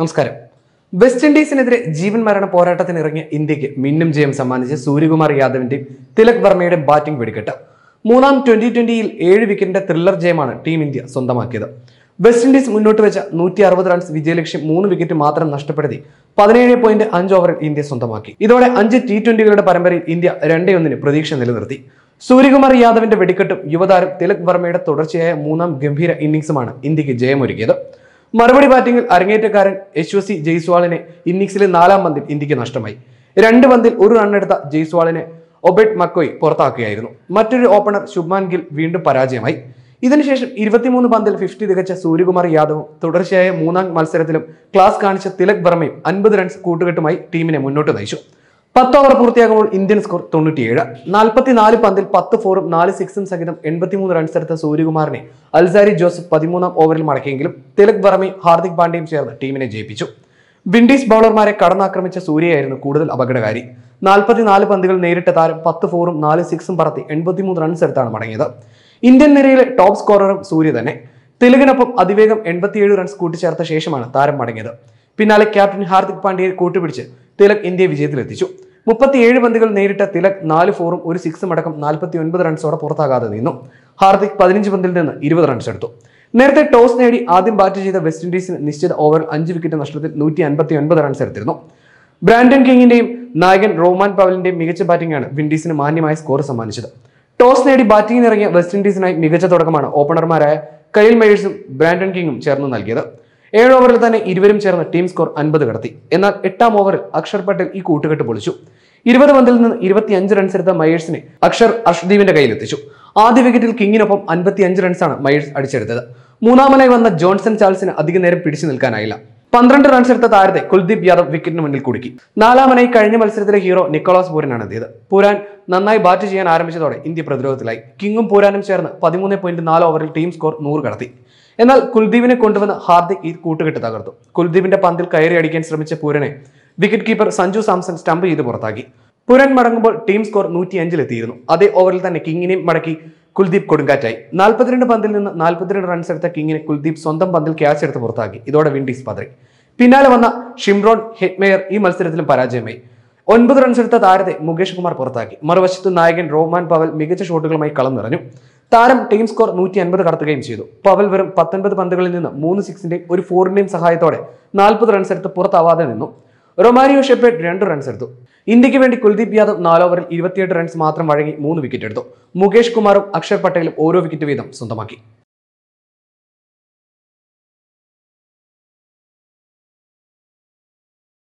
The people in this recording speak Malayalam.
നമസ്കാരം വെസ്റ്റ് ഇൻഡീസിനെതിരെ ജീവൻ മരണ ഇറങ്ങിയ ഇന്ത്യക്ക് മിന്നും ജയം സമ്മാനിച്ച് സൂര്യകുമാർ യാദവിന്റെയും തിലക് വർമ്മയുടെയും ബാറ്റിംഗ് വെടിക്കെട്ട് മൂന്നാം ട്വന്റി ട്വന്റിയിൽ ഏഴ് വിക്കറ്റിന്റെ ത്രില്ലർ ജയമാണ് ടീം ഇന്ത്യ സ്വന്തമാക്കിയത് വെസ്റ്റ് ഇൻഡീസ് മുന്നോട്ട് വെച്ച നൂറ്റി അറുപത് റൺസ് വിജയലക്ഷ്യം മൂന്ന് വിക്കറ്റ് മാത്രം നഷ്ടപ്പെടുത്തി പതിനേഴ് പോയിന്റ് അഞ്ച് ഓവറിൽ ഇന്ത്യ സ്വന്തമാക്കി ഇതോടെ അഞ്ച് ടി ട്വന്റികളുടെ പരമ്പരയിൽ ഇന്ത്യ രണ്ടേ ഒന്നിന് പ്രതീക്ഷ നിലനിർത്തി സൂര്യകുമാർ യാദവിന്റെ വെടിക്കെട്ടും യുവതാരം തിലക് വർമ്മയുടെ തുടർച്ചയായ മൂന്നാം ഗംഭീര ഇന്നിംഗ്സുമാണ് ഇന്ത്യക്ക് ജയമൊരുക്കിയത് മറുപടി ബാറ്റിംഗിൽ അരങ്ങേറ്റക്കാരൻ യശ്വസി ജയ്സ്വാളിനെ ഇന്നിംഗ്സിലെ നാലാം പന്തിൽ ഇന്ത്യക്ക് നഷ്ടമായി രണ്ട് പന്തിൽ ഒരു റണ്ണെടുത്ത ജയ്സ്വാളിനെ ഒബെറ്റ് മക്കോയ് പുറത്താക്കുകയായിരുന്നു മറ്റൊരു ഓപ്പണർ ശുഭ്മാൻ ഗിൽ വീണ്ടും പരാജയമായി ഇതിനുശേഷം ഇരുപത്തിമൂന്ന് പന്തിൽ ഫിഫ്റ്റി തികച്ച സൂര്യകുമാർ യാദവും തുടർച്ചയായ മൂന്നാം മത്സരത്തിലും ക്ലാസ് കാണിച്ച തിലക് വർമ്മയും അൻപത് റൺസ് കൂട്ടുകെട്ടുമായി ടീമിനെ മുന്നോട്ട് നയിച്ചു പത്ത് ഓവർ പൂർത്തിയാകുമ്പോൾ ഇന്ത്യൻ സ്കോർ തൊണ്ണൂറ്റിയേഴ് നാൽപ്പത്തിനാല് പന്തിൽ പത്ത് ഫോറും നാല് സിക്സും സഹിതം എൺപത്തിമൂന്ന് റൺസ് എടുത്ത സൂര്യകുമാറിനെ അൽസാരി ജോസഫ് പതിമൂന്നാം ഓവറിൽ മടക്കിയെങ്കിലും തിലക് വർമ്മി ഹാർദിക് പാണ്ഡ്യയും ചേർന്ന് ടീമിനെ ജയിപ്പിച്ചു വിൻഡീസ് ബൗളർമാരെ കടന്നാക്രമിച്ച സൂര്യയായിരുന്നു കൂടുതൽ അപകടകാരി നാൽപ്പത്തിനാല് പന്തുകൾ നേരിട്ട താരം പത്ത് ഫോറും നാല് സിക്സും പറത്തി എൺപത്തിമൂന്ന് റൺസ് എടുത്താണ് മടങ്ങിയത് ഇന്ത്യൻ നിരയിലെ ടോപ്പ് സ്കോററും സൂര്യ തന്നെ തിലകിനൊപ്പം അതിവേഗം എൺപത്തിയേഴ് റൺസ് കൂട്ടിച്ചേർത്ത ശേഷമാണ് താരം മടങ്ങിയത് പിന്നാലെ ക്യാപ്റ്റൻ ഹാർദിക് പാണ്ഡ്യയെ കൂട്ടുപിടിച്ച് തിലക് ഇന്ത്യയെ വിജയത്തിലെത്തിച്ചു മുപ്പത്തിയേഴ് പന്തുകൾ നേരിട്ട തിലക് നാല് ഫോറും ഒരു സിക്സും അടക്കം നാൽപ്പത്തി ഒൻപത് റൺസോടെ പുറത്താകാതെ നിന്നു ഹാർദിക് പതിനഞ്ച് പന്തിൽ നിന്ന് ഇരുപത് റൺസ് എടുത്തു നേരത്തെ ടോസ് നേടി ആദ്യം ബാറ്റ് ചെയ്ത വെസ്റ്റ് ഇൻഡീസിന് നിശ്ചിത ഓവറിൽ അഞ്ച് വിക്കറ്റ് നഷ്ടത്തിൽ നൂറ്റി അൻപത്തി ഒൻപത് റൺസ് എടുത്തിരുന്നു ബ്രാൻഡൻ കിങ്ങിന്റെയും നായകൻ റോമാൻ പവലിന്റെയും മികച്ച ബാറ്റിംഗാണ് വിൻഡീസിന് മാന്യമായ സ്കോർ സമ്മാനിച്ചത് ടോസ് നേടി ബാറ്റിംഗിന് ഇറങ്ങിയ വെസ്റ്റ് ഇൻഡീസിനായി മികച്ച തുടക്കമാണ് ഓപ്പണർമാരായ കൈൽ മേഴ്സും ബ്രാൻഡൻ കിങ്ങും ചേർന്ന് നൽകിയത് ഏഴ് ഓവറിൽ തന്നെ ഇരുവരും ചേർന്ന് ടീം സ്കോർ അൻപത് കടത്തി എന്നാൽ എട്ടാം ഓവറിൽ അക്ഷർ പട്ടേൽ ഈ കൂട്ടുകെട്ട് പൊളിച്ചു ഇരുപത് പന്തിൽ നിന്ന് ഇരുപത്തിയഞ്ച് റൺസ് എടുത്ത മയേഴ്സിനെ അക്ഷർ അർഷ്ദീപിന്റെ കയ്യിലെത്തിച്ചു ആദ്യ വിക്കറ്റിൽ കിങ്ങിനൊപ്പം അഞ്ച് റൺസാണ് മയേഴ്സ് അടിച്ചെടുത്തത് മൂന്നാമനായി വന്ന ജോൺസൺ ചാൾസിന് അധിക നേരം പിടിച്ചു നിൽക്കാനായില്ല പന്ത്രണ്ട് റൺസ് എടുത്ത താരത്തെ കുൽദീപ് യാദവ് വിക്കറ്റിന് മുന്നിൽ കുടുക്കി നാലാമനായി കഴിഞ്ഞ മത്സരത്തിലെ ഹീറോ നിക്കോളാസ് പൂരനാണ് എത്തിയത് പൂരാൻ നന്നായി ബാറ്റ് ചെയ്യാൻ ആരംഭിച്ചതോടെ ഇന്ത്യ പ്രതിരോധത്തിലായി കിങ്ങും പൂരാനും ചേർന്ന് പതിമൂന്ന് പോയിന്റ് നാല് ഓവറിൽ ടീം സ്കോർ നൂറ് കടത്തി എന്നാൽ കുൽദീപിനെ കൊണ്ടുവന്ന് ഹാർദിക് ഈ കൂട്ടുകെട്ട് തകർത്തു കുൽദീപിന്റെ പന്തിൽ കയറി അടിക്കാൻ ശ്രമിച്ച പൂരനെ wicket keeper Sanju Samson stump ചെയ്ത് പുറത്താക്കി പുരൻ മടങ്ങുമ്പോൾ ടീം സ്കോർ നൂറ്റിയഞ്ചിലെത്തിയിരുന്നു അതേ ഓവറിൽ തന്നെ കിങ്ങിനെയും മടക്കി കുൽദീപ് കൊടുങ്കാറ്റായി നാൽപ്പത്തിരണ്ട് പന്തിൽ നിന്ന് നാൽപ്പത്തിരണ്ട് റൺസ് എടുത്ത കിങ്ങിനെ കുൽദീപ് സ്വന്തം പന്തിൽ ക്യാച്ച് എടുത്ത് പുറത്താക്കി ഇതോടെ വിൻഡീസ് പതറി പിന്നാലെ വന്ന ഷിംറോൺ ഹെറ്റ്മെയർ ഈ മത്സരത്തിലും പരാജയമായി ഒൻപത് റൺസ് എടുത്ത താരത്തെ മുകേഷ് കുമാർ പുറത്താക്കി മറുവശത്ത് നായകൻ റോമാൻ പവൽ മികച്ച ഷോട്ടുകളുമായി കളം നിറഞ്ഞു താരം ടീം സ്കോർ നൂറ്റി അൻപത് കടത്തുകയും ചെയ്തു പവൽ വെറും പത്തൊൻപത് പന്തുകളിൽ നിന്ന് മൂന്ന് സിക്സിന്റെയും ഒരു ഫോറിന്റെയും സഹായത്തോടെ നാൽപ്പത് റൺസ് എടുത്ത് പുറത്താവാതെ നിന്നു റൊമാരിയോ ഷെപ്പേഡ് രണ്ട് റൺസ് എടുത്തു ഇന്ത്യക്ക് വേണ്ടി കുൽദീപ് യാദവ് നാല് ഓവറിൽ ഇരുപത്തിയെട്ട് റൺസ് മാത്രം വഴങ്ങി മൂന്ന് വിക്കറ്റ് എടുത്തു മുകേഷ് കുമാറും അക്ഷർ പട്ടേലും ഓരോ വിക്കറ്റ് വീതം സ്വന്തമാക്കി